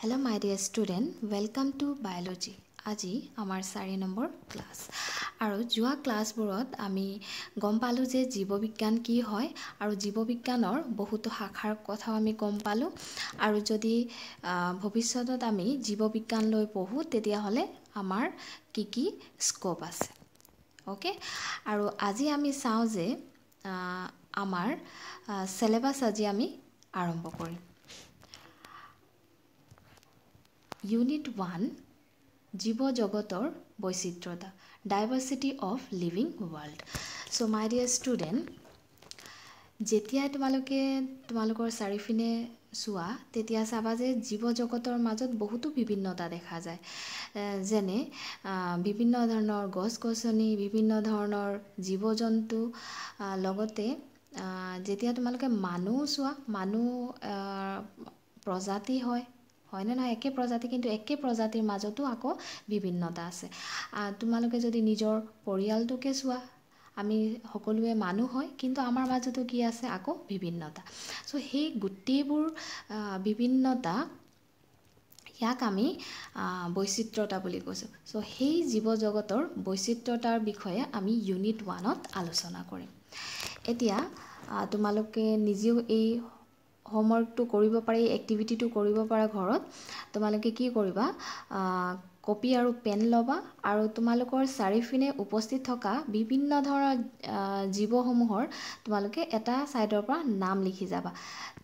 hello' my dear student welcome to biology আজি আমাৰ চাৰি নম্বৰ ক্লাছ আৰু যোৱা ক্লাছবোৰত আমি গম পালোঁ যে জীৱবিজ্ঞান কি হয় আৰু জীৱবিজ্ঞানৰ বহুতো শাখাৰ কথাও আমি গম পালোঁ আৰু যদি ভৱিষ্যতত আমি জীৱবিজ্ঞান লৈ পঢ়োঁ তেতিয়াহ'লে আমাৰ কি কি স্ক'প আছে অ'কে আৰু আজি আমি চাওঁ যে আমাৰ চেলেবাছ আজি আমি আৰম্ভ কৰিম ইউনিট ওৱান জীৱ জগতৰ বৈচিত্ৰতা diversity of living world so' my dear student যেতিয়াই তোমালোকে তোমালোকৰ চাৰিওপিনে চোৱা তেতিয়া চাবা যে জীৱ জগতৰ মাজত বহুতো বিভিন্নতা দেখা যায় যেনে বিভিন্ন ধৰণৰ গছ গছনি বিভিন্ন ধৰণৰ জীৱ জন্তু লগতে যেতিয়া তোমালোকে মানুহ চোৱা মানুহ প্ৰজাতি হয় হয়নে নহয় একে প্ৰজাতি কিন্তু একে প্ৰজাতিৰ মাজতো আকৌ বিভিন্নতা আছে তোমালোকে যদি নিজৰ পৰিয়ালটোকে চোৱা আমি সকলোৱে মানুহ হয় কিন্তু আমাৰ মাজতো কি আছে আকৌ বিভিন্নতা চ' সেই গোটেইবোৰ বিভিন্নতা ইয়াক আমি বৈচিত্ৰতা বুলি কৈছোঁ চ' সেই জীৱ জগতৰ বৈচিত্ৰতাৰ বিষয়ে আমি ইউনিট ওৱানত আলোচনা কৰিম এতিয়া তোমালোকে নিজেও এই হোমৱৰ্কটো কৰিব পাৰি এক্টিভিটিটো কৰিব পাৰা ঘৰত তোমালোকে কি কৰিবা কপি আৰু পেন ল'বা আৰু তোমালোকৰ চাৰিওপিনে উপস্থিত থকা বিভিন্ন ধৰণৰ জীৱসমূহৰ তোমালোকে এটা ছাইডৰ পৰা নাম লিখি যাবা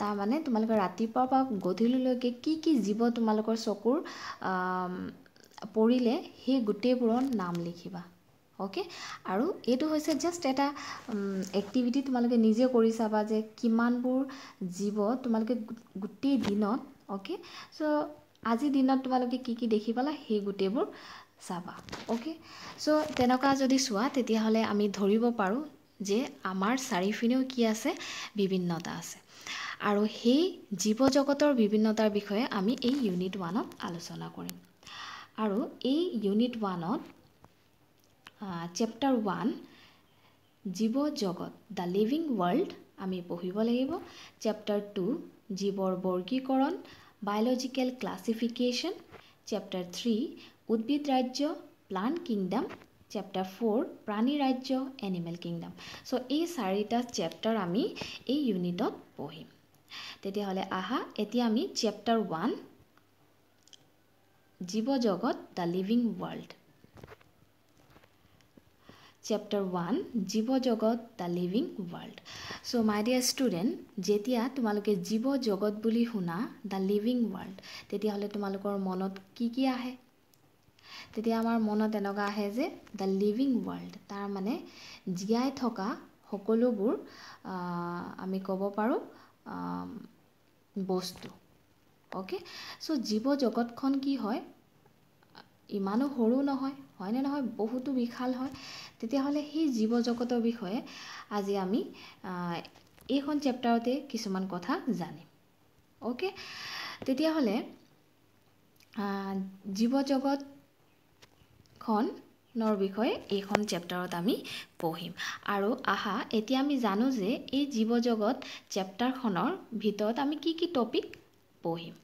তাৰমানে তোমালোকে ৰাতিপুৱাৰ পৰা গধূলিলৈকে কি কি জীৱ তোমালোকৰ চকুৰ পৰিলে সেই গোটেইবোৰৰ নাম লিখিবা অ'কে আৰু এইটো হৈছে জাষ্ট এটা এক্টিভিটি তোমালোকে নিজে কৰি চাবা যে কিমানবোৰ জীৱ তোমালোকে গোটেই দিনত অ'কে চ' আজি দিনত তোমালোকে কি কি দেখি পালা সেই গোটেইবোৰ চাবা অ'কে চ' তেনেকুৱা যদি চোৱা তেতিয়াহ'লে আমি ধৰিব পাৰোঁ যে আমাৰ চাৰিওপিনেও কি আছে বিভিন্নতা আছে আৰু সেই জীৱ জগতৰ বিভিন্নতাৰ বিষয়ে আমি এই ইউনিট ওৱানত আলোচনা কৰিম আৰু এই ইউনিট ওৱানত চেপ্টাৰ ওৱান জীৱ জগত দ্য লিভিং ৱৰ্ল্ড আমি পঢ়িব লাগিব চেপ্টাৰ টু জীৱৰ বৰ্গীকৰণ বায়'লজিকেল ক্লাছিফিকেশ্যন চেপ্টাৰ থ্ৰী উদ্ভিদ ৰাজ্য প্লাণ্ট কিংডম চেপ্টাৰ ফ'ৰ প্ৰাণী ৰাজ্য এনিমেল কিংডম চ' এই চাৰিটা চেপ্টাৰ আমি এই ইউনিটত পঢ়িম তেতিয়াহ'লে আহা এতিয়া আমি চেপ্টাৰ ওৱান জীৱ জগত the living world chapter one জীৱ জগত the living world so' my dear student যেতিয়া তোমালোকে জীৱ জগত বুলি শুনা দ্য লিভিং ৱৰ্ল্ড তেতিয়াহ'লে তোমালোকৰ মনত কি কি আহে তেতিয়া আমাৰ মনত এনেকুৱা আহে যে দ্য লিভিং ৱৰ্ল্ড তাৰ মানে জীয়াই থকা সকলোবোৰ আমি ক'ব পাৰোঁ বস্তু অ'কে চ' জীৱ জগতখন কি হয় ইমানো সৰু নহয় হয়নে নহয় বহুতো বিশাল হয় তেতিয়াহ'লে সেই জীৱ জগতৰ বিষয়ে আজি আমি এইখন চেপ্টাৰতে কিছুমান কথা জানিম অ'কে তেতিয়াহ'লে জীৱ জগতখনৰ বিষয়ে এইখন চেপ্টাৰত আমি পঢ়িম আৰু আহা এতিয়া আমি জানো যে এই জীৱ জগত চেপ্টাৰখনৰ ভিতৰত আমি কি কি টপিক পঢ়িম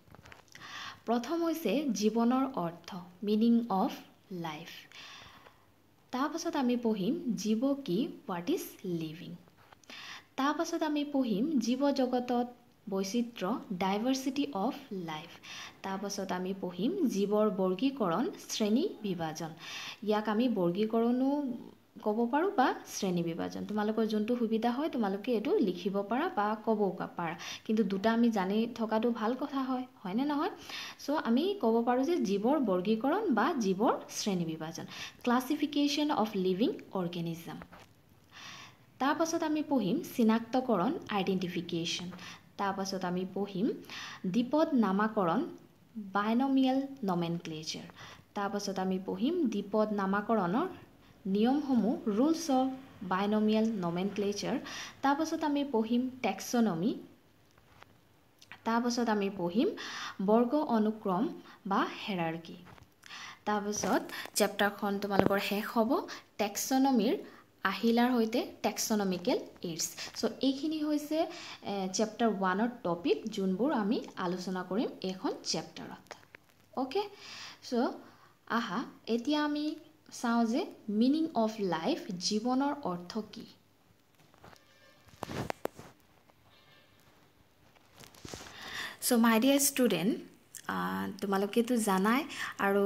প্ৰথম হৈছে জীৱনৰ অৰ্থ মিনিং অফ লাইফ তাৰপাছত আমি পঢ়িম জীৱ কি হোৱাট ইজ লিভিং তাৰপাছত আমি পঢ়িম জীৱ জগতত বৈচিত্ৰ ডাইভাৰ্চিটি অফ লাইফ তাৰপাছত আমি পঢ়িম জীৱৰ বৰ্গীকৰণ শ্ৰেণী বিভাজন ইয়াক আমি বৰ্গীকৰণো ক'ব পাৰোঁ বা শ্ৰেণী বিভাজন তোমালোকৰ যোনটো সুবিধা হয় তোমালোকে এইটো লিখিব পাৰা বা ক'বও পাৰা কিন্তু দুটা আমি জানি থকাটো ভাল কথা হয় হয়নে নহয় চ' আমি ক'ব পাৰোঁ যে জীৱৰ বৰ্গীকৰণ বা জীৱৰ শ্ৰেণী বিভাজন ক্লাছিফিকেশ্যন অফ লিভিং অৰ্গেনিজম তাৰপাছত আমি পঢ়িম চিনাক্তকৰণ আইডেণ্টিফিকেশ্যন তাৰপাছত আমি পঢ়িম দ্বীপত নামাকৰণ বাইনমিয়েল নমেন ক্লেচাৰ তাৰপাছত আমি পঢ়িম দ্বীপদ নামাকৰণৰ নিয়মসমূহ ৰুলছ অফ বায়নমিয়েল নমেনক্লেচাৰ তাৰপাছত আমি পঢ়িম টেক্সনমি তাৰপাছত আমি পঢ়িম বৰ্গ অনুক্ৰম বা হেৰাৰ্কি তাৰপাছত চেপ্টাৰখন তোমালোকৰ শেষ হ'ব টেক্সনমিৰ আহিলাৰ সৈতে টেক্সনমিকেল এইডছ ছ' এইখিনি হৈছে চেপ্টাৰ ওৱানৰ টপিক যোনবোৰ আমি আলোচনা কৰিম এইখন চেপ্টাৰত অ'কে ছ' আহা এতিয়া আমি চাওঁ যে মিনিং অফ লাইফ জীৱনৰ অৰ্থ কি চ' মাই ডিয়াৰ ষ্টুডেণ্ট তোমালোকেতো জানাই আৰু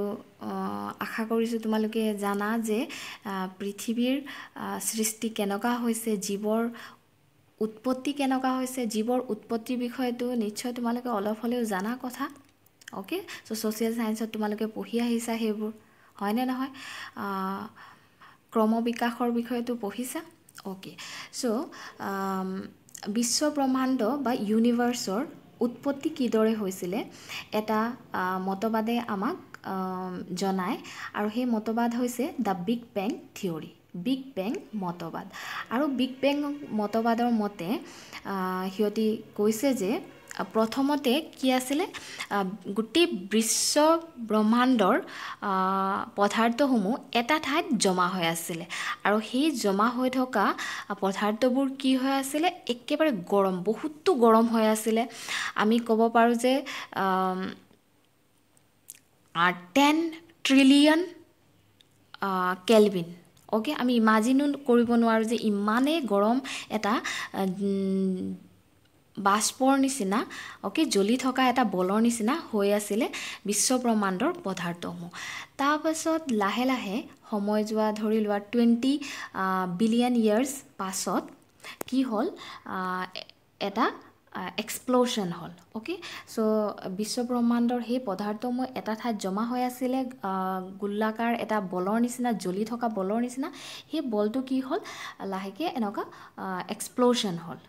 আশা কৰিছোঁ তোমালোকে জানা যে পৃথিৱীৰ সৃষ্টি কেনেকুৱা হৈছে জীৱৰ উৎপত্তি কেনেকুৱা হৈছে জীৱৰ উৎপত্তিৰ বিষয়েতো নিশ্চয় তোমালোকে অলপ হ'লেও জানা কথা অ'কে চ' ছ'চিয়েল ছায়েঞ্চত তোমালোকে পঢ়ি আহিছা সেইবোৰ হয়নে নহয় ক্ৰমবিকাশৰ বিষয়েতো পঢ়িছা অ'কে চ' বিশ্বব্ৰহ্মাণ্ড বা ইউনিভাৰ্ছৰ উৎপত্তি কিদৰে হৈছিলে এটা মতবাদে আমাক জনায় আৰু সেই মতবাদ হৈছে the big bang theory big bang মতবাদ আৰু বিগ বেং মতবাদৰ মতে সিহঁতি কৈছে যে প্ৰথমতে কি আছিলে গোটেই বিশ্ব ব্ৰহ্মাণ্ডৰ পদাৰ্থসমূহ এটা ঠাইত জমা হৈ আছিলে আৰু সেই জমা হৈ থকা পদাৰ্থবোৰ কি হৈ আছিলে একেবাৰে গৰম বহুতো গৰম হৈ আছিলে আমি ক'ব পাৰোঁ যে টেন ট্ৰিলিয়ন কেলভিন অ'কে আমি ইমাজিনো কৰিব নোৱাৰোঁ যে ইমানেই গৰম এটা বাষ্পৰ নিচিনা অ'কে জ্বলি থকা এটা বলৰ নিচিনা হৈ আছিলে বিশ্বব্ৰহ্মাণ্ডৰ পদাৰ্থসমূহ তাৰপাছত লাহে লাহে সময় যোৱা ধৰি লোৱা টুৱেণ্টি বিলিয়ন ইয়াৰ্ছ পাছত কি হ'ল এটা এক্সপ্ল'চন হ'ল অ'কে চ' বিশ্বব্ৰহ্মাণ্ডৰ সেই পদাৰ্থসমূহ এটা ঠাইত জমা হৈ আছিলে গোল্লাকাৰ এটা বলৰ নিচিনা জ্বলি থকা বলৰ নিচিনা সেই বলটো কি হ'ল লাহেকৈ এনেকুৱা এক্সপ্ল'চন হ'ল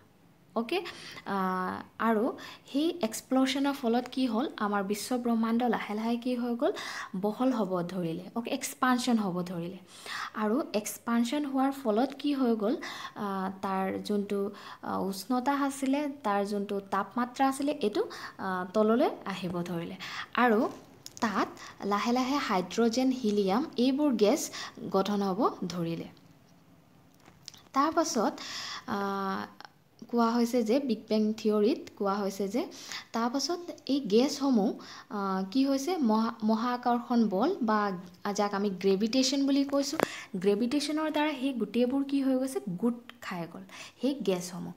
অ'কে uh, আৰু সেই এক্সপ্ল'ৰশ্যনৰ ফলত কি হ'ল আমাৰ বিশ্ব ব্ৰহ্মাণ্ড লাহে লাহে কি হৈ গ'ল বহল হ'ব ধৰিলে অ'কে এক্সপানশ্যন হ'ব ধৰিলে আৰু এক্সপানশ্যন হোৱাৰ ফলত কি হৈ গ'ল তাৰ যোনটো উষ্ণতা আছিলে তাৰ যোনটো তাপমাত্ৰা আছিলে এইটো তললৈ আহিব ধৰিলে আৰু তাত লাহে লাহে হাইড্ৰজেন হিলিয়াম এইবোৰ গেছ গঠন হ'ব ধৰিলে তাৰপাছত কোৱা হৈছে যে বিগ বেং থিয়ৰীত কোৱা হৈছে যে তাৰপাছত এই গেছসমূহ কি হৈছে মহা মহাকৰ্ষণ বল বা যাক আমি গ্ৰেভিটেশ্যন বুলি কৈছোঁ গ্ৰেভিটেশ্যনৰ দ্বাৰা সেই গোটেইবোৰ কি হৈ গৈছে গোট খাই গ'ল সেই গেছসমূহ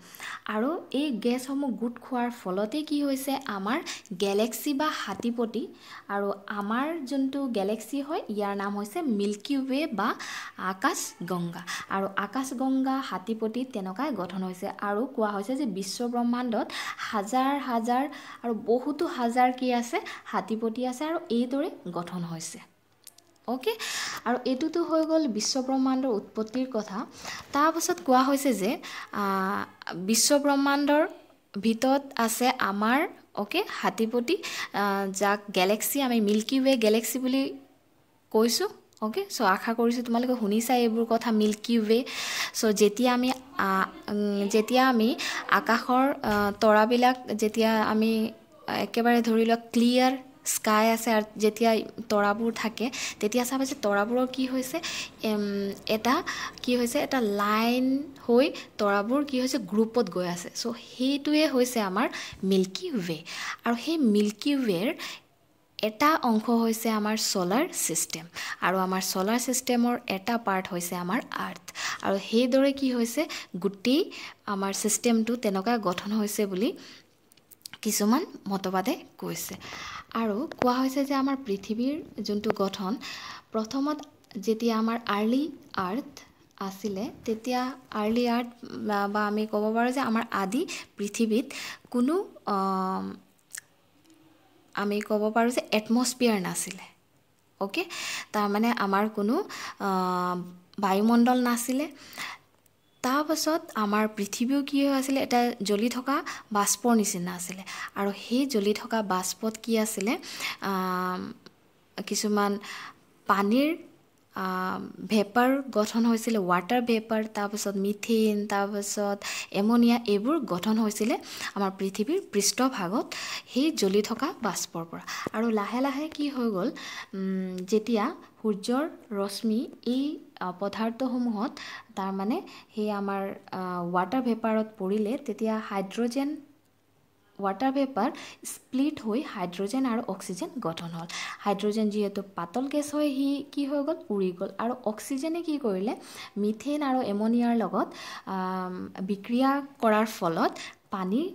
আৰু এই গেছসমূহ গোট খোৱাৰ ফলতে কি হৈছে আমাৰ গেলেক্সি বা হাতীপতি আৰু আমাৰ যোনটো গেলেক্সি হয় ইয়াৰ নাম হৈছে মিল্কি ৱে বা আকাশ গংগা আৰু আকাশ গংগা হাতীপতি তেনেকুৱাই গঠন হৈছে আৰু কোৱা হৈছে যে বিশ্ব ব্ৰহ্মাণ্ডত হাজাৰ হাজাৰ আৰু বহুতো হাজাৰ কি আছে হাতীপতি আছে আৰু এইদৰে গঠন হৈছে অ'কে আৰু এইটোতো হৈ গ'ল বিশ্বব্ৰহ্মাণ্ডৰ উৎপত্তিৰ কথা তাৰপাছত কোৱা হৈছে যে বিশ্বব্ৰহ্মাণ্ডৰ ভিতৰত আছে আমাৰ অ'কে হাতীপতি যাক গেলেক্সি আমি মিল্কি ৱে গেলেক্সি বুলি কৈছোঁ অ'কে চ' আশা কৰিছোঁ তোমালোকে শুনিছা এইবোৰ কথা মিল্কি ৱে চ' যেতিয়া আমি যেতিয়া আমি আকাশৰ তৰাবিলাক যেতিয়া আমি একেবাৰে ধৰি লওক ক্লিয়াৰ স্কাই আছে আৰু যেতিয়া তৰাবোৰ থাকে তেতিয়া চাব যে তৰাবোৰৰ কি হৈছে এটা কি হৈছে এটা লাইন হৈ তৰাবোৰ কি হৈছে গ্ৰুপত গৈ আছে চ' সেইটোৱে হৈছে আমাৰ মিল্কি ৱে আৰু সেই মিল্কি ৱেৰ এটা অংশ হৈছে আমাৰ চ'লাৰ ছিষ্টেম আৰু আমাৰ চ'লাৰ ছিষ্টেমৰ এটা পাৰ্ট হৈছে আমাৰ আৰ্থ আৰু সেইদৰে কি হৈছে গোটেই আমাৰ ছিষ্টেমটো তেনেকুৱা গঠন হৈছে বুলি কিছুমান মতবাদে কৈছে আৰু কোৱা হৈছে যে আমাৰ পৃথিৱীৰ যোনটো গঠন প্ৰথমত যেতিয়া আমাৰ আৰ্লি আৰ্থ আছিলে তেতিয়া আৰ্লি আৰ্থ বা আমি ক'ব পাৰোঁ যে আমাৰ আদি পৃথিৱীত কোনো আমি ক'ব পাৰোঁ যে এটমস্ফিয়াৰ নাছিলে অ'কে তাৰমানে আমাৰ কোনো বায়ুমণ্ডল নাছিলে তাৰপাছত আমাৰ পৃথিৱীও কি হৈ আছিলে এটা জ্বলি থকা বাষ্পৰ নিচিনা আছিলে আৰু সেই জ্বলি থকা বাষ্পত কি আছিলে কিছুমান পানীৰ ভেপাৰ গঠন হৈছিলে ৱাটাৰ ভেপাৰ তাৰপাছত মিথিন তাৰপাছত এমনিয়া এইবোৰ গঠন হৈছিলে আমাৰ পৃথিৱীৰ পৃষ্ঠভাগত সেই জ্বলি থকা বাষ্পৰ পৰা আৰু লাহে লাহে কি হৈ গ'ল যেতিয়া সূৰ্যৰ ৰশ্মি এই পদাৰ্থসমূহত তাৰমানে সেই আমাৰ ৱাটাৰ ভেপাৰত পৰিলে তেতিয়া হাইড্ৰজেন ৱাটাৰ পেপাৰ স্প্লিট হৈ হাইড্ৰজেন আৰু অক্সিজেন গঠন হ'ল হাইড্ৰজেন যিহেতু পাতল গেছ হয় সি কি হৈ গ'ল উৰি গ'ল আৰু অক্সিজেনে কি কৰিলে মিথেন আৰু এমনিয়াৰ লগত বিক্ৰিয়া কৰাৰ ফলত পানীৰ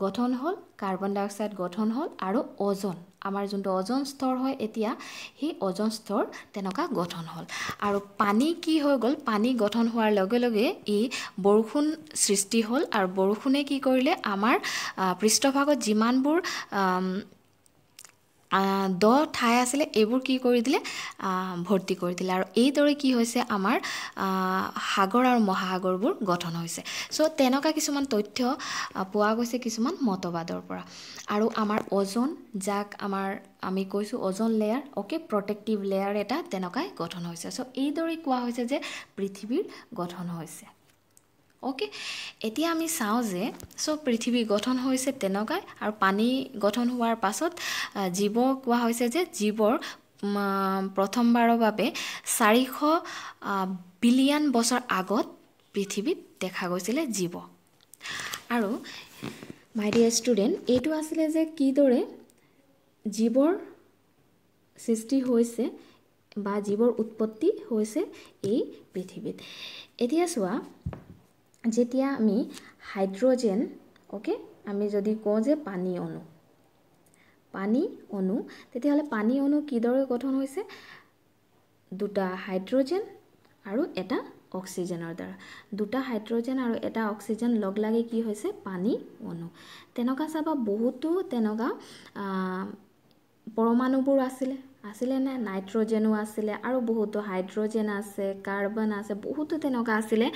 গঠন হ'ল কাৰ্বন ডাই অক্সাইড গঠন হ'ল আৰু অজন আমাৰ যোনটো অজন স্তৰ হয় এতিয়া সেই অজন স্তৰ তেনেকুৱা গঠন হ'ল আৰু পানী কি হৈ গ'ল পানী গঠন হোৱাৰ লগে লগে ই বৰষুণ সৃষ্টি হ'ল আৰু বৰষুণে কি কৰিলে আমাৰ পৃষ্ঠভাগত যিমানবোৰ দহ ঠাই আছিলে এইবোৰ কি কৰি দিলে ভৰ্তি কৰি দিলে আৰু এইদৰে কি হৈছে আমাৰ সাগৰ আৰু মহাসাগৰবোৰ গঠন হৈছে চ' তেনেকুৱা কিছুমান তথ্য পোৱা গৈছে কিছুমান মতবাদৰ পৰা আৰু আমাৰ অজন যাক আমাৰ আমি কৈছোঁ ozone layer okay protective layer এটা তেনেকুৱাই গঠন হৈছে চ' এইদৰেই কোৱা হৈছে যে পৃথিৱীৰ গঠন হৈছে অ'কে এতিয়া আমি চাওঁ যে চ' পৃথিৱী গঠন হৈছে তেনেকুৱাই আৰু পানী গঠন হোৱাৰ পাছত জীৱ কোৱা হৈছে যে জীৱৰ প্ৰথমবাৰৰ বাবে চাৰিশ বিলিয়ন বছৰ আগত পৃথিৱীত দেখা গৈছিলে জীৱ আৰু মাই ডিয়াৰ ষ্টুডেণ্ট এইটো আছিলে যে কিদৰে জীৱৰ সৃষ্টি হৈছে বা জীৱৰ উৎপত্তি হৈছে এই পৃথিৱীত এতিয়া চোৱা যেতিয়া আমি হাইড্ৰজেন অ'কে আমি যদি কওঁ যে পানী অনু পানী অনু তেতিয়াহ'লে পানী অনু কিদৰে গঠন হৈছে দুটা হাইড্ৰজেন আৰু এটা অক্সিজেনৰ দ্বাৰা দুটা হাইড্ৰজেন আৰু এটা অক্সিজেন লগ লাগি কি হৈছে পানী অণু তেনেকুৱা চাবা বহুতো তেনেকুৱা পৰমাণুবোৰ আছিলে আছিলে নে নাইট্ৰজেনো আছিলে আৰু বহুতো হাইড্ৰজেন আছে কাৰ্বন আছে বহুতো তেনেকুৱা আছিলে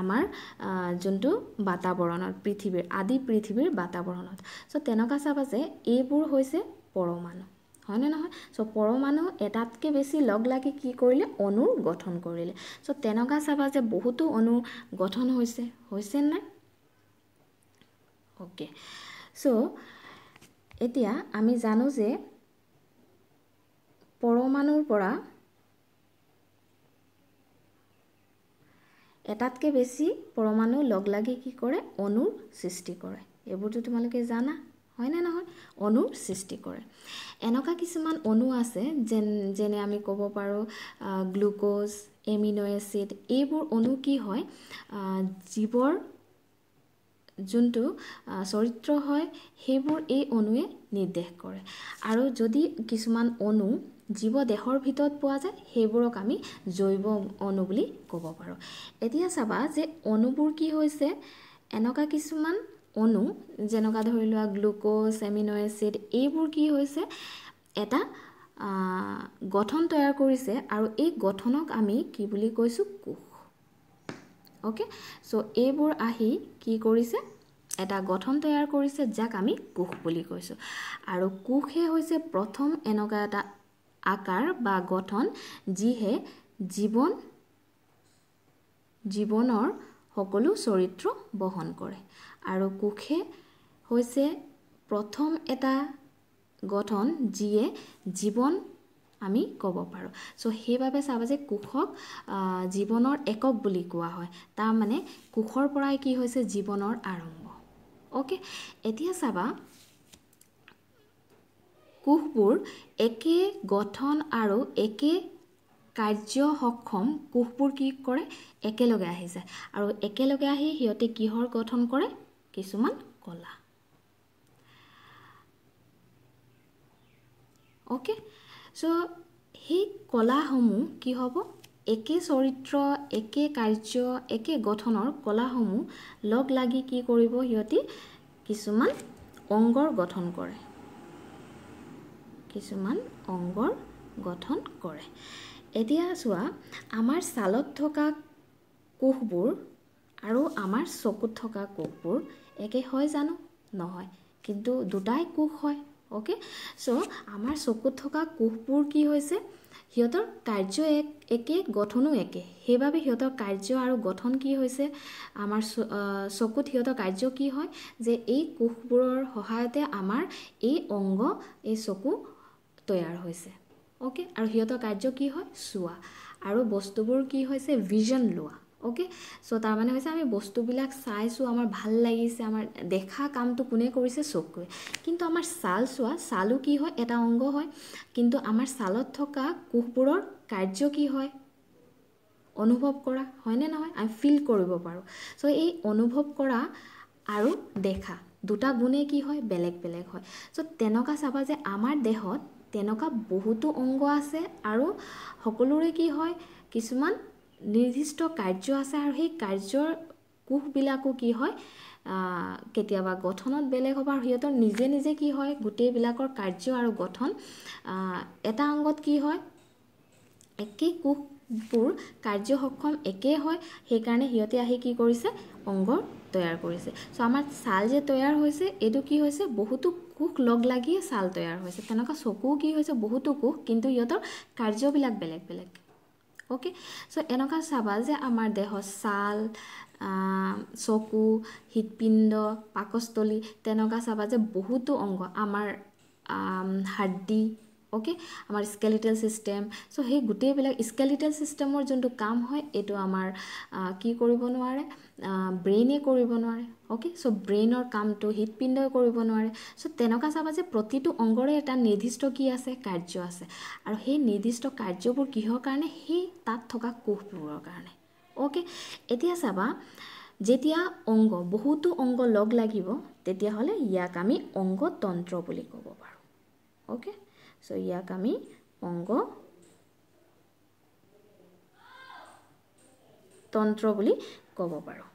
আমাৰ যোনটো বাতাৱৰণত পৃথিৱীৰ আদি পৃথিৱীৰ বাতাৱৰণত চ' তেনেকুৱা চাবা যে এইবোৰ হৈছে পৰমাণু হয়নে নহয় চ' পৰমাণু এটাতকৈ বেছি লগ লাগি কি কৰিলে অনু গঠন কৰিলে চ' তেনেকুৱা চাবা যে বহুতো অনু গঠন হৈছে হৈছে নাই অ'কে চ' এতিয়া আমি জানো যে পৰমাণুৰ পৰা এটাতকৈ বেছি পৰমাণু লগ লাগি কি কৰে অনুৰ সৃষ্টি কৰে এইবোৰতো তোমালোকে জানা হয়নে নহয় অণুৰ সৃষ্টি কৰে এনেকুৱা কিছুমান অনু আছে যেন যেনে আমি ক'ব পাৰোঁ গ্লুক'জ এমিন' এচিড এইবোৰ অনু কি হয় জীৱৰ যোনটো চৰিত্ৰ হয় সেইবোৰ এই অণুৱে নিৰ্দেশ কৰে আৰু যদি কিছুমান অণু দেহৰ ভিতৰত পোৱা যায় সেইবোৰক আমি জৈৱ অনু বুলি ক'ব পাৰোঁ এতিয়া চাবা যে অণুবোৰ কি হৈছে এনেকুৱা কিছুমান অনু যেনেকুৱা ধৰি লোৱা গ্লুক'জ এমিন' এচিড এইবোৰ কি হৈছে এটা গঠন তৈয়াৰ কৰিছে আৰু এই গঠনক আমি কি বুলি কৈছোঁ কোষ অ'কে চ' এইবোৰ আহি কি কৰিছে এটা গঠন তৈয়াৰ কৰিছে যাক আমি কোষ বুলি কৈছোঁ আৰু কোষে হৈছে প্ৰথম এনেকুৱা এটা আকাৰ বা গঠন যিহে জীৱন জীৱনৰ সকলো চৰিত্ৰ বহন কৰে আৰু কোষে হৈছে প্ৰথম এটা গঠন যিয়ে জীৱন আমি ক'ব পাৰোঁ চ' সেইবাবে চাবা যে কোষক জীৱনৰ একক বুলি কোৱা হয় তাৰমানে কোষৰ পৰাই কি হৈছে জীৱনৰ আৰম্ভ অ'কে এতিয়া চাবা কোষবোৰ একে গঠন আৰু একে কাৰ্য সক্ষম কোষবোৰ কি কৰে একেলগে আহি যায় আৰু একেলগে আহি সিহঁতে কিহৰ গঠন কৰে কিছুমান কলা অ'কে চ' সেই কলাসমূহ কি হ'ব একে চৰিত্ৰ একে কাৰ্য একে গঠনৰ কলাসমূহ লগ লাগি কি কৰিব সিহঁতি কিছুমান অংগৰ গঠন কৰে কিছুমান অংগৰ গঠন কৰে এতিয়া চোৱা আমাৰ ছালত থকা কোষবোৰ আৰু আমাৰ চকুত থকা কোষবোৰ একে হয় জানো নহয় কিন্তু দুটাই কোষ হয় অ'কে চ' আমাৰ চকুত থকা কোষবোৰ কি হৈছে সিহঁতৰ কাৰ্য এক একে গঠনো একে সেইবাবে সিহঁতৰ কাৰ্য আৰু গঠন কি হৈছে আমাৰ চকুত সিহঁতৰ কাৰ্য কি হয় যে এই কোষবোৰৰ সহায়তে আমাৰ এই অংগ এই চকু তৈয়াৰ হৈছে অ'কে আৰু সিহঁতৰ কাৰ্য কি হয় চোৱা আৰু বস্তুবোৰ কি হৈছে ভিজন লোৱা অ'কে চ' তাৰমানে হৈছে আমি বস্তুবিলাক চাইছোঁ আমাৰ ভাল লাগিছে আমাৰ দেখা কামটো কোনে কৰিছে চকুৱে কিন্তু আমাৰ ছাল চোৱা ছালো কি হয় এটা অংগ হয় কিন্তু আমাৰ ছালত থকা কোষবোৰৰ কাৰ্য কি হয় অনুভৱ কৰা হয়নে নহয় আমি ফিল কৰিব পাৰোঁ চ' এই অনুভৱ কৰা আৰু দেখা দুটা গুণে কি হয় বেলেগ বেলেগ হয় চ' তেনেকুৱা চাবা যে আমাৰ দেহত তেনেকুৱা বহুতো অংগ আছে আৰু সকলোৰে কি হয় কিছুমান নিৰ্দিষ্ট কাৰ্য আছে আৰু সেই কাৰ্যৰ কোষবিলাকো কি হয় কেতিয়াবা গঠনত বেলেগ হ'ব আৰু সিহঁতৰ নিজে নিজে কি হয় গোটেইবিলাকৰ কাৰ্য আৰু গঠন এটা অংগত কি হয় একেই কোষবোৰ কাৰ্য সক্ষম একেই হয় সেইকাৰণে সিহঁতে আহি কি কৰিছে অংগ তৈয়াৰ কৰিছে চ' আমাৰ ছাল যে তৈয়াৰ হৈছে এইটো কি হৈছে বহুতো কোষ লগ লাগিয়ে ছাল তৈয়াৰ হৈছে তেনেকুৱা চকুও কি হৈছে বহুতো কোষ কিন্তু সিহঁতৰ কাৰ্যবিলাক বেলেগ বেলেগ অ'কে চ' এনেকুৱা চাবা যে আমাৰ দেহত ছাল চকু হৃদপিণ্ড পাকস্থলী তেনেকুৱা চাবা যে বহুতো অংগ আমাৰ হাড্ডি অ'কে আমাৰ স্কেলিটেল ছিষ্টেম চ' সেই গোটেইবিলাক স্কেলিটেল ছিষ্টেমৰ যোনটো কাম হয় এইটো আমাৰ কি কৰিব নোৱাৰে ব্ৰেইনে কৰিব নোৱাৰে অ'কে চ' ব্ৰেইনৰ কামটো হৃদপিণ্ডই কৰিব নোৱাৰে চ' তেনেকুৱা চাবা যে প্ৰতিটো অংগৰে এটা নিৰ্দিষ্ট কি আছে কাৰ্য আছে আৰু সেই নিৰ্দিষ্ট কাৰ্যবোৰ কিহৰ কাৰণে সেই তাত থকা কোষবোৰৰ কাৰণে অ'কে এতিয়া চাবা যেতিয়া অংগ বহুতো অংগ লগ লাগিব তেতিয়াহ'লে ইয়াক আমি অংগতন্ত্ৰ বুলি ক'ব পাৰোঁ অ'কে চ' ইয়াক আমি অংগ তন্ত্ৰ বুলি ক'ব পাৰোঁ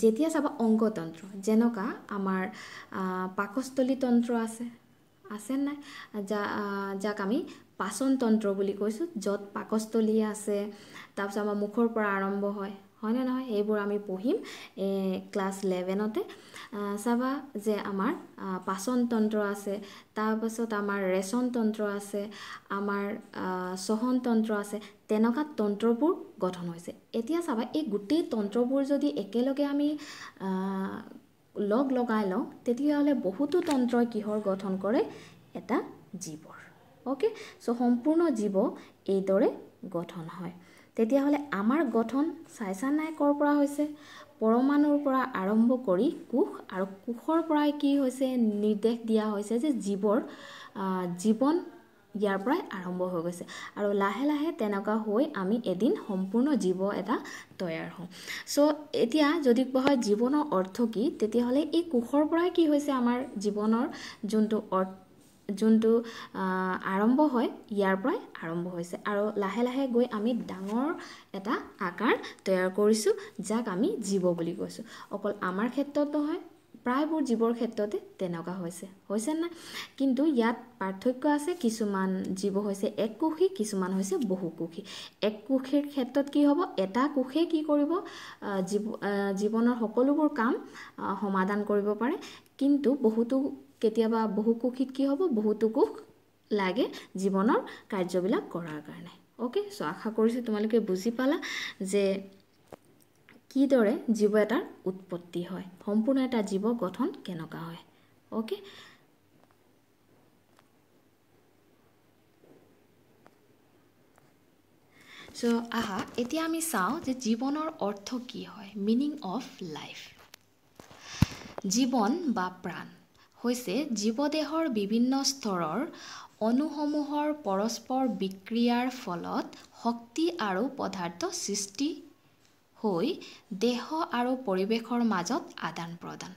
যেতিয়া চাবা অংগতন্ত্ৰ যেনেকুৱা আমাৰ পাকস্থলীতন্ত্ৰ আছে আছে নাই যা যাক আমি পাচনতন্ত্ৰ বুলি কৈছোঁ য'ত পাকস্থলী আছে তাৰপিছত আমাৰ মুখৰ পৰা আৰম্ভ হয় হয়নে নহয় সেইবোৰ আমি পঢ়িম ক্লাছ ইলেভেনতে চাবা যে আমাৰ পাচনতন্ত্ৰ আছে তাৰপাছত আমাৰ ৰেচনতন্ত্ৰ আছে আমাৰ চহনতন্ত্ৰ আছে তেনেকুৱা তন্ত্ৰবোৰ গঠন হৈছে এতিয়া চাবা এই গোটেই তন্ত্ৰবোৰ যদি একেলগে আমি লগ লগাই লওঁ তেতিয়াহ'লে বহুতো তন্ত্ৰই কিহৰ গঠন কৰে এটা জীৱৰ অ'কে চ' সম্পূৰ্ণ জীৱ এইদৰে গঠন হয় তেতিয়াহ'লে আমাৰ গঠন চাইচা নাই ক'ৰ পৰা হৈছে পৰমাণুৰ পৰা আৰম্ভ কৰি কোষ আৰু কোষৰ পৰাই কি হৈছে নিৰ্দেশ দিয়া হৈছে যে জীৱৰ জীৱন ইয়াৰ পৰাই আৰম্ভ হৈ গৈছে আৰু লাহে লাহে তেনেকুৱা হৈ আমি এদিন সম্পূৰ্ণ জীৱ এটা তৈয়াৰ হওঁ চ' এতিয়া যদি কোৱা হয় জীৱনৰ অৰ্থ কি তেতিয়াহ'লে এই কোষৰ পৰাই কি হৈছে আমাৰ জীৱনৰ যোনটো অৰ্থ যোনটো আৰম্ভ হয় ইয়াৰ পৰাই আৰম্ভ হৈছে আৰু লাহে লাহে গৈ আমি ডাঙৰ এটা আকাৰ তৈয়াৰ কৰিছোঁ যাক আমি জীৱ বুলি কৈছোঁ অকল আমাৰ ক্ষেত্ৰত নহয় প্ৰায়বোৰ জীৱৰ ক্ষেত্ৰতে তেনেকুৱা হৈছে হৈছে নাই কিন্তু ইয়াত পাৰ্থক্য আছে কিছুমান জীৱ হৈছে এক কোষী কিছুমান হৈছে বহু কোষী এক এককোষীৰ ক্ষেত্ৰত কি হ'ব এটা কোষে কি কৰিব জীৱ জীৱনৰ সকলোবোৰ কাম সমাধান কৰিব পাৰে কিন্তু বহুতো কেতিয়াবা বহু কুশীত কি হ'ব বহুতো কুশ লাগে জীৱনৰ কাৰ্যবিলাক কৰাৰ কাৰণে অ'কে চ' আশা কৰিছোঁ তোমালোকে বুজি পালা যে কিদৰে জীৱ এটাৰ উৎপত্তি হয় সম্পূৰ্ণ এটা জীৱ গঠন কেনেকুৱা হয় অ'কে চ' আহা এতিয়া আমি চাওঁ যে জীৱনৰ অৰ্থ কি হয় মিনিং অফ লাইফ জীৱন বা প্ৰাণ হৈছে জীৱদেহৰ বিভিন্ন স্তৰৰ অণুসমূহৰ পৰস্পৰ বিক্ৰিয়াৰ ফলত শক্তি আৰু পদাৰ্থ সৃষ্টি হৈ দেহ আৰু পৰিৱেশৰ মাজত আদান প্ৰদান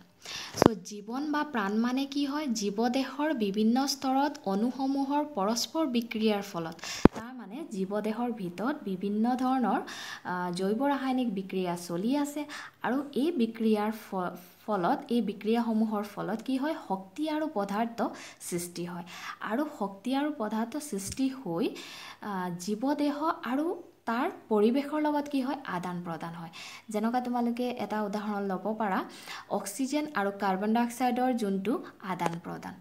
চ' জীৱন বা প্ৰাণ মানে কি হয় জীৱদেহৰ বিভিন্ন স্তৰত অণুসমূহৰ পৰস্পৰ বিক্ৰিয়াৰ ফলত তাৰমানে জীৱদেহৰ ভিতৰত বিভিন্ন ধৰণৰ জৈৱ ৰাসায়নিক বিক্ৰিয়া চলি আছে আৰু এই বিক্ৰিয়াৰ ফ ফলত এই বিক্ৰিয়াসমূহৰ ফলত কি হয় শক্তি আৰু পদাৰ্থ সৃষ্টি হয় আৰু শক্তি আৰু পদাৰ্থ সৃষ্টি হৈ জীৱদেহ আৰু তাৰ পৰিৱেশৰ লগত কি হয় আদান প্ৰদান হয় যেনেকুৱা তোমালোকে এটা উদাহৰণ ল'ব পাৰা অক্সিজেন আৰু কাৰ্বন ডাই অক্সাইডৰ যোনটো আদান প্ৰদান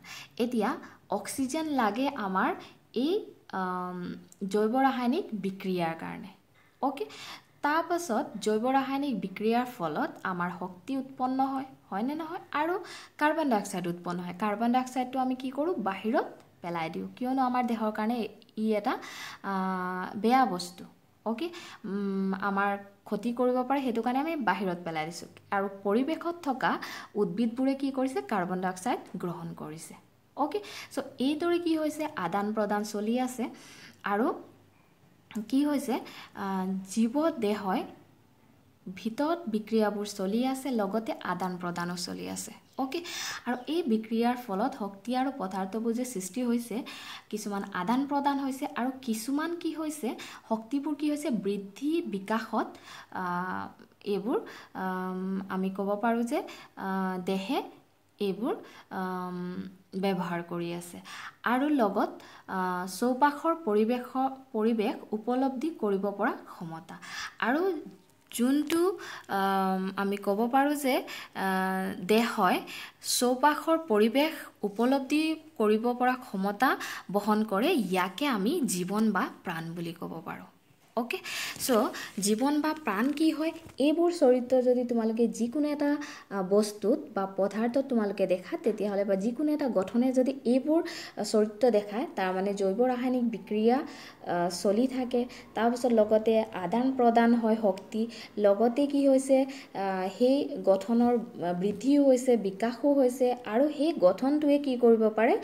এতিয়া অক্সিজেন লাগে আমাৰ এই জৈৱ ৰাসায়নিক বিক্ৰিয়াৰ কাৰণে অ'কে তাৰপাছত জৈৱ ৰাসায়নিক বিক্ৰিয়াৰ ফলত আমাৰ শক্তি উৎপন্ন হয় হয়নে নহয় আৰু কাৰ্বন ডাই অক্সাইড উৎপন্ন হয় কাৰ্বন ডাই অক্সাইডটো আমি কি কৰোঁ বাহিৰত পেলাই দিওঁ কিয়নো আমাৰ দেহৰ কাৰণে ই এটা বেয়া বস্তু অ'কে আমাৰ ক্ষতি কৰিব পাৰে সেইটো কাৰণে আমি বাহিৰত পেলাই দিছোঁ আৰু পৰিৱেশত থকা উদ্ভিদবোৰে কি কৰিছে কাৰ্বন ডাই অক্সাইড গ্ৰহণ কৰিছে অ'কে চ' এইদৰে কি হৈছে আদান প্ৰদান চলি আছে আৰু কি হৈছে জীৱ দেহয় ভিতৰত বিক্ৰিয়াবোৰ চলি আছে লগতে আদান প্ৰদানো চলি আছে অ'কে আৰু এই বিক্ৰিয়াৰ ফলত শক্তি আৰু পদাৰ্থবোৰ যে সৃষ্টি হৈছে কিছুমান আদান প্ৰদান হৈছে আৰু কিছুমান কি হৈছে শক্তিবোৰ কি হৈছে বৃদ্ধি বিকাশত এইবোৰ আমি ক'ব পাৰোঁ যে দেহে এইবোৰ ব্যৱহাৰ কৰি আছে আৰু লগত চৌপাশৰ পৰিৱেশৰ পৰিৱেশ উপলব্ধি কৰিব পৰা ক্ষমতা আৰু যোনটো আমি ক'ব পাৰোঁ যে দেহই চৌপাশৰ পৰিৱেশ উপলব্ধি কৰিব পৰা ক্ষমতা বহন কৰে ইয়াকে আমি জীৱন বা প্ৰাণ বুলি ক'ব পাৰোঁ অ'কে চ' জীৱন বা প্ৰাণ কি হয় এইবোৰ চৰিত্ৰ যদি তোমালোকে যিকোনো এটা বস্তুত বা পদাৰ্থত তোমালোকে দেখা তেতিয়াহ'লে বা যিকোনো এটা গঠনে যদি এইবোৰ চৰিত্ৰ দেখায় তাৰমানে জৈৱ ৰাসায়নিক বিক্ৰিয়া চলি থাকে তাৰপিছত লগতে আদান প্ৰদান হয় শক্তি লগতে কি হৈছে সেই গঠনৰ বৃদ্ধিও হৈছে বিকাশো হৈছে আৰু সেই গঠনটোৱে কি কৰিব পাৰে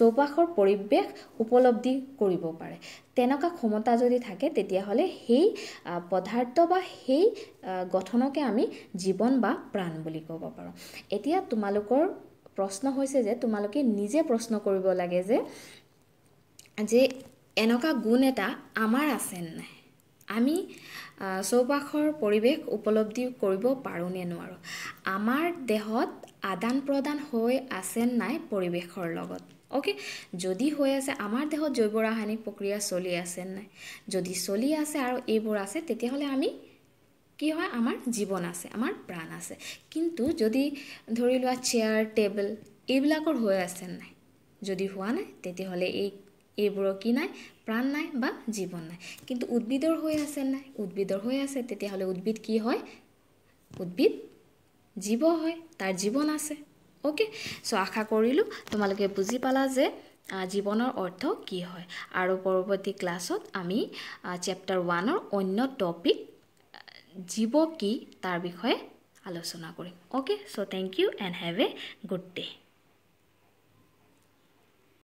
চৌপাশৰ পৰিৱেশ উপলব্ধি কৰিব পাৰে তেনেকুৱা ক্ষমতা যদি থাকে তেতিয়াহ'লে সেই পদাৰ্থ বা সেই গঠনকে আমি জীৱন বা প্ৰাণ বুলি ক'ব পাৰোঁ এতিয়া তোমালোকৰ প্ৰশ্ন হৈছে যে তোমালোকে নিজে প্ৰশ্ন কৰিব লাগে যে যে এনেকুৱা গুণ এটা আমাৰ আছে নাই আমি চৌপাশৰ পৰিৱেশ উপলব্ধি কৰিব পাৰোঁনে নোৱাৰোঁ আমাৰ দেহত আদান প্ৰদান হৈ আছে নাই পৰিৱেশৰ লগত অ'কে যদি হৈ আছে আমাৰ দেহত জৈৱ ৰাসায়নিক প্ৰক্ৰিয়া চলি আছে নাই যদি চলি আছে আৰু এইবোৰ আছে তেতিয়াহ'লে আমি কি হয় আমাৰ জীৱন আছে আমাৰ প্ৰাণ আছে কিন্তু যদি ধৰি লোৱা চেয়াৰ টেবল এইবিলাকৰ হৈ আছে নাই যদি হোৱা নাই তেতিয়াহ'লে এই এইবোৰৰ কি নাই প্ৰাণ নাই বা জীৱন নাই কিন্তু উদ্ভিদৰ হৈ আছে নাই উদ্ভিদৰ হৈ আছে তেতিয়াহ'লে উদ্ভিদ কি হয় উদ্ভিদ জীৱ হয় তাৰ জীৱন আছে অ'কে চ' আশা কৰিলোঁ তোমালোকে বুজি পালা যে জীৱনৰ অৰ্থ কি হয় আৰু পৰৱৰ্তী ক্লাছত আমি চেপ্টাৰ ওৱানৰ অন্য টপিক জীৱ কি তাৰ বিষয়ে আলোচনা কৰিম okay so' thank you and have a good day'